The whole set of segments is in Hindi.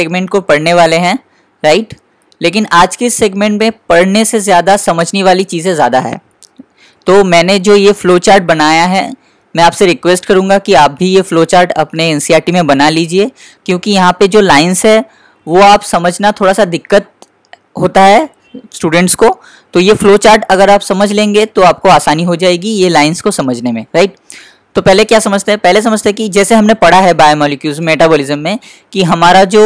सेगमेंट को पढ़ने वाले हैं राइट लेकिन आज के सेगमेंट में पढ़ने से ज़्यादा समझने वाली चीज़ें ज़्यादा है तो मैंने जो ये फ्लो चार्ट बनाया है मैं आपसे रिक्वेस्ट करूँगा कि आप भी ये फ्लो चार्ट अपने एन e में बना लीजिए क्योंकि यहाँ पे जो लाइन्स है वो आप समझना थोड़ा सा दिक्कत होता है स्टूडेंट्स को तो ये फ्लो चार्ट अगर आप समझ लेंगे तो आपको आसानी हो जाएगी ये लाइन्स को समझने में राइट तो पहले क्या समझते हैं पहले समझते हैं कि जैसे हमने पढ़ा है बायोमोलिक्यूल्स मेटाबॉलिज्म में कि हमारा जो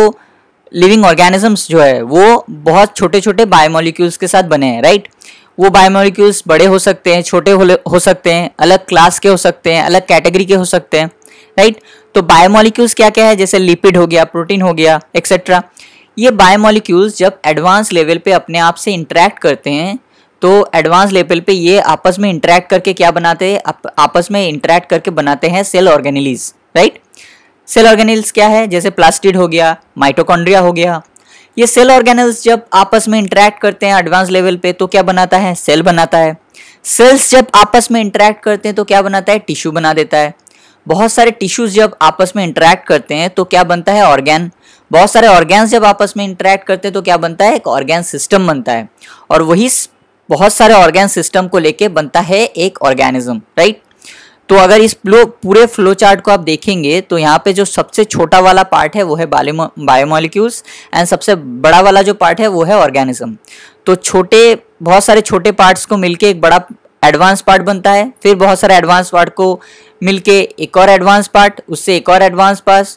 लिविंग ऑर्गेनिजम्स जो है वो बहुत छोटे छोटे बायोमोलिक्यूल्स के साथ बने हैं राइट वो बायोमोलिक्यूल्स बड़े हो सकते हैं छोटे हो सकते हैं अलग क्लास के हो सकते हैं अलग कैटेगरी के हो सकते हैं राइट तो बायोमोलिक्यूल्स क्या क्या है जैसे लिपिड हो गया प्रोटीन हो गया एक्सेट्रा ये बायोमोलिक्यूल्स जब एडवांस लेवल पे अपने आप से इंटरेक्ट करते हैं तो एडवांस लेवल पे ये आपस में इंटरेक्ट करके क्या बनाते हैं आप, आपस में इंटरेक्ट करके बनाते हैं cell organelles right cell organelles क्या है जैसे प्लास्टिड हो गया माइटोकॉन्ड्रिया हो गया ये सेल ऑर्गेनल्स जब आपस में इंटरेक्ट करते हैं एडवांस लेवल पे तो क्या बनाता है सेल बनाता है सेल्स जब आपस में इंटरेक्ट करते हैं तो क्या बनाता है टिश्यू बना देता है बहुत सारे टिश्यूज जब आपस में इंटरेक्ट करते हैं तो क्या बनता है ऑर्गेन बहुत सारे ऑर्गेन्स जब आपस में इंटरेक्ट करते हैं तो क्या बनता है एक ऑर्गेन सिस्टम बनता है और वही बहुत सारे ऑर्गेन सिस्टम को लेके बनता है एक ऑर्गेनिज्म राइट तो अगर इस फ्लो पूरे फ्लो चार्ट को आप देखेंगे तो यहाँ पे जो सबसे छोटा वाला पार्ट है वो है बायोमोलिक्यूल्स एंड सबसे बड़ा वाला जो पार्ट है वो है ऑर्गेनिज्म तो छोटे बहुत सारे छोटे पार्ट्स को मिलके एक बड़ा एडवांस पार्ट बनता है फिर बहुत सारे एडवांस पार्ट को मिलके एक और एडवांस पार्ट उससे एक और एडवांस पार्ट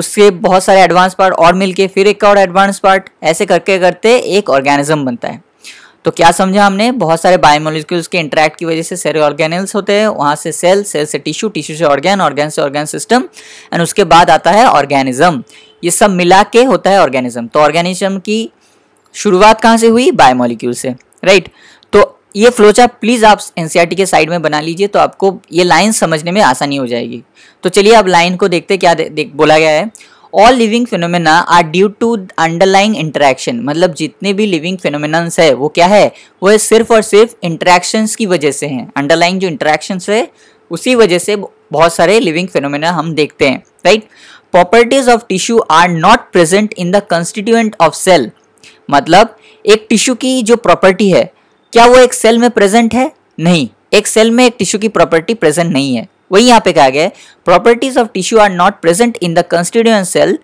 उससे बहुत सारे एडवांस पार्ट और मिलके फिर एक और एडवांस पार्ट ऐसे करके करते एक ऑर्गेनिज्म बनता है तो क्या समझा हमने बहुत सारे बायोमोलिक्यूल्स के इंटरेक्ट की वजह से सारे ऑर्गेनल्स होते हैं वहाँ से सेल सेल से टिश्यू टिश्यू से ऑर्गेन ऑर्गेन से ऑर्गेन सिस्टम एंड उसके बाद आता है ऑर्गेनिज्म ये सब मिला के होता है ऑर्गेनिज्म तो ऑर्गेनिज्म की शुरुआत कहाँ से हुई बायोमोलिक्यूल से राइट तो ये फ्लोचा प्लीज़ आप एनसीआरटी e के साइड में बना लीजिए तो आपको ये लाइन समझने में आसानी हो जाएगी तो चलिए अब लाइन को देखते क्या दे, दे, बोला गया है all living phenomena are due to underlying interaction मतलब जितने भी लिविंग फिनोमिन है वो क्या है वो है सिर्फ और सिर्फ इंटरेक्शंस की वजह से हैं अंडरलाइंग जो इंटरेक्शंस है उसी वजह से बहुत सारे लिविंग फिनोमिना हम देखते हैं right properties of tissue are not present in the constituent of cell मतलब एक टिश्यू की जो प्रॉपर्टी है क्या वो एक सेल में प्रेजेंट है नहीं एक सेल में एक टिश्यू की प्रॉपर्टी प्रेजेंट नहीं है वही यहाँ पे कहा गया है properties of tissue are not present in the constituent cell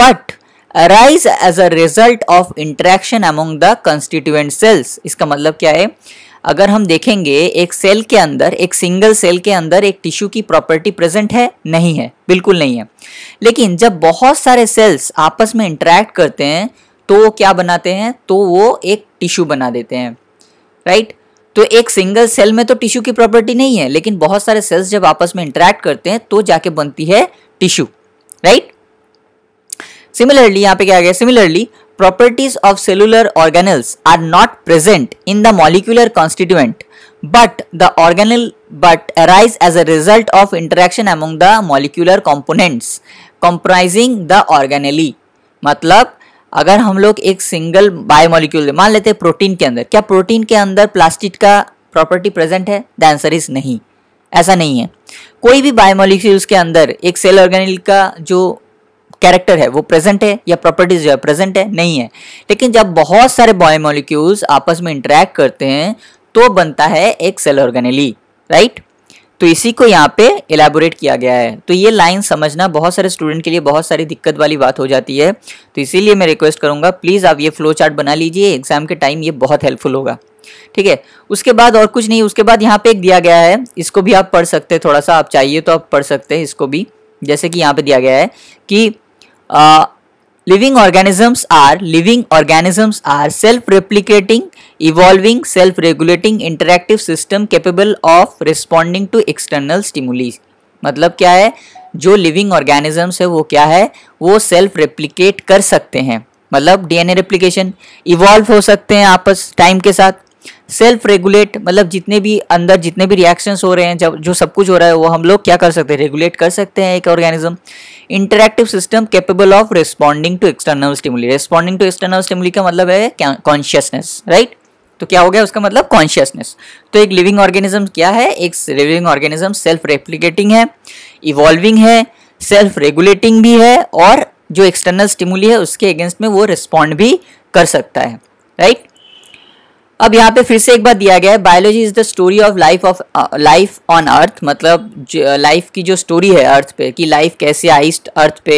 but arise as a result of interaction among the constituent cells इसका मतलब क्या है अगर हम देखेंगे एक सेल के अंदर एक सिंगल सेल के अंदर एक टिश्यू की प्रॉपर्टी प्रेजेंट है नहीं है बिल्कुल नहीं है लेकिन जब बहुत सारे सेल्स आपस में इंटरेक्ट करते हैं तो वो क्या बनाते हैं तो वो एक टिश्यू बना देते हैं राइट तो एक सिंगल सेल में तो टिश्यू की प्रॉपर्टी नहीं है लेकिन बहुत सारे सेल्स जब आपस में इंटरेक्ट करते हैं तो जाके बनती है टिश्यू राइट सिमिलरली यहां पे क्या आ गया similarly properties of cellular organelles are not present in the molecular constituent but the organelle but arise as a result of interaction among the molecular components comprising the organelle मतलब अगर हम लोग एक सिंगल बायोमोलिक्यूल मान लेते हैं प्रोटीन के अंदर क्या प्रोटीन के अंदर प्लास्टिक का प्रॉपर्टी प्रेजेंट है द आंसर इज नहीं ऐसा नहीं है कोई भी बायोमोलिक्यूल्स के अंदर एक सेल ऑर्गेनिल का जो कैरेक्टर है वो प्रेजेंट है या प्रॉपर्टीज जो है प्रेजेंट है नहीं है लेकिन जब बहुत सारे बायोमोलिक्यूल्स आपस में इंटरेक्ट करते हैं तो बनता है एक सेल ऑर्गेनिली राइट तो इसी को यहाँ पे एलेबोरेट किया गया है तो ये लाइन समझना बहुत सारे स्टूडेंट के लिए बहुत सारी दिक्कत वाली बात हो जाती है तो इसीलिए मैं रिक्वेस्ट करूँगा प्लीज़ आप ये फ्लो चार्ट बना लीजिए एग्जाम के टाइम ये बहुत हेल्पफुल होगा ठीक है उसके बाद और कुछ नहीं उसके बाद यहाँ पे एक दिया गया है इसको भी आप पढ़ सकते हैं थोड़ा सा आप चाहिए तो आप पढ़ सकते हैं इसको भी जैसे कि यहाँ पे दिया गया है कि Living organisms are living organisms are self-replicating, evolving, self-regulating interactive system capable of responding to external stimuli. मतलब क्या है जो लिविंग ऑर्गेनिजम्स है वो क्या है वो सेल्फ रेप्लिकेट कर सकते हैं मतलब डीएनए रेप्लिकेशन इवॉल्व हो सकते हैं आपस टाइम के साथ सेल्फ रेगुलेट मतलब जितने भी अंदर जितने भी रिएक्शंस हो रहे हैं जब जो सब कुछ हो रहा है वो हम लोग क्या कर सकते हैं रेगुलेट कर सकते हैं एक organism interactive system capable of responding to external stimuli responding to external stimuli का मतलब है कॉन्शियसनेस राइट तो क्या हो गया उसका मतलब कॉन्शियसनेस तो एक लिविंग ऑर्गेनिज्म क्या है एक लिविंग ऑर्गेनिज्म सेल्फ रेप्लिकेटिंग है इवॉल्विंग है सेल्फ रेगुलेटिंग भी है और जो एक्सटर्नल स्टिमुली है उसके अगेंस्ट में वो रिस्पॉन्ड भी कर सकता है राइट अब यहाँ पे फिर से एक बार दिया गया है biology is the story of life of life on Earth मतलब लाइफ uh, की जो स्टोरी है अर्थ पे कि लाइफ कैसे आई अर्थ पे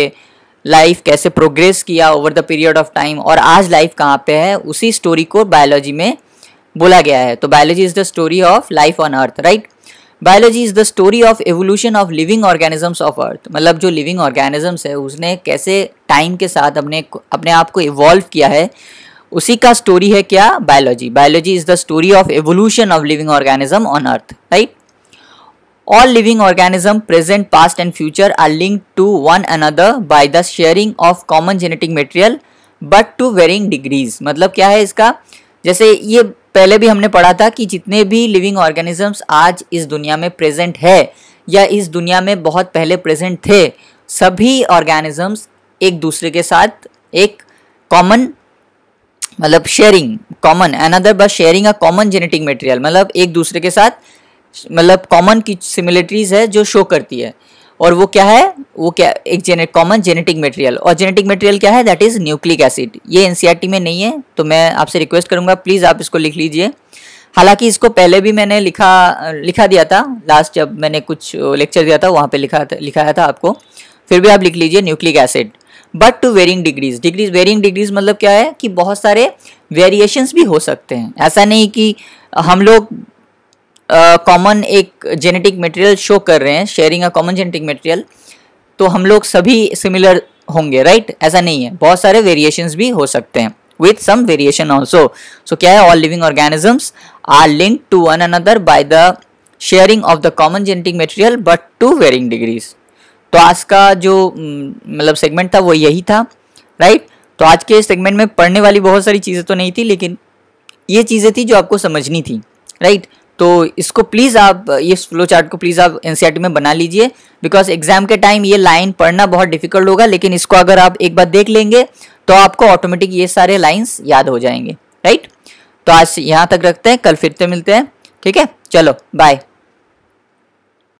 लाइफ कैसे प्रोग्रेस किया over the period of time और आज लाइफ कहाँ पे है उसी स्टोरी को बायोलॉजी में बोला गया है तो biology is the story of life on Earth right biology is the story of evolution of living organisms of Earth मतलब जो लिविंग ऑर्गेनिजम्स है उसने कैसे टाइम के साथ अपने अपने आप को इवॉल्व किया है उसी का स्टोरी है क्या biology biology is the story of evolution of living organism on Earth right all living organism present past and future are link to one another by the sharing of common genetic material, but to varying degrees मतलब क्या है इसका जैसे ये पहले भी हमने पढ़ा था कि जितने भी लिविंग ऑर्गेनिजम्स आज इस दुनिया में प्रेजेंट है या इस दुनिया में बहुत पहले प्रेजेंट थे सभी ऑर्गेनिजम्स एक दूसरे के साथ एक कॉमन मतलब शेयरिंग कॉमन अनदर बस sharing a common genetic material मतलब एक दूसरे के साथ मतलब कॉमन की सिमिलरिटीज है जो शो करती है और वो क्या है वो क्या एक जेने कॉमन जेनेटिक मटेरियल और जेनेटिक मटेरियल क्या है दैट इज़ न्यूक्लिक एसिड ये एन e में नहीं है तो मैं आपसे रिक्वेस्ट करूँगा प्लीज़ आप इसको लिख लीजिए हालांकि इसको पहले भी मैंने लिखा लिखा दिया था लास्ट जब मैंने कुछ लेक्चर दिया था वहाँ पे लिखा लिखाया था आपको फिर भी आप लिख लीजिए nucleic acid but to varying degrees degrees varying degrees मतलब क्या है कि बहुत सारे वेरिएशंस भी हो सकते हैं ऐसा नहीं कि हम लोग कॉमन uh, एक जेनेटिक मटेरियल शो कर रहे हैं sharing a common genetic material तो हम लोग सभी सिमिलर होंगे राइट right? ऐसा नहीं है बहुत सारे वेरिएशंस भी हो सकते हैं with some variation also so क्या है all living organisms are link to one another by the sharing of the common genetic material but to varying degrees तो आज का जो हम्म, मतलब सेगमेंट था वो यही था राइट तो आज के सेगमेंट में पढ़ने वाली बहुत सारी चीज़ें तो नहीं थी लेकिन ये चीज़ें थी जो आपको समझनी थी राइट तो इसको प्लीज़ आप ये फ्लो चार्ट को प्लीज़ आप एन e में बना लीजिए बिकॉज एग्जाम के टाइम ये लाइन पढ़ना बहुत डिफिकल्ट होगा लेकिन इसको अगर आप एक बार देख लेंगे तो आपको ऑटोमेटिक ये सारे लाइन्स याद हो जाएंगे राइट तो आज यहाँ तक रखते हैं कल फिर से मिलते हैं ठीक है चलो बाय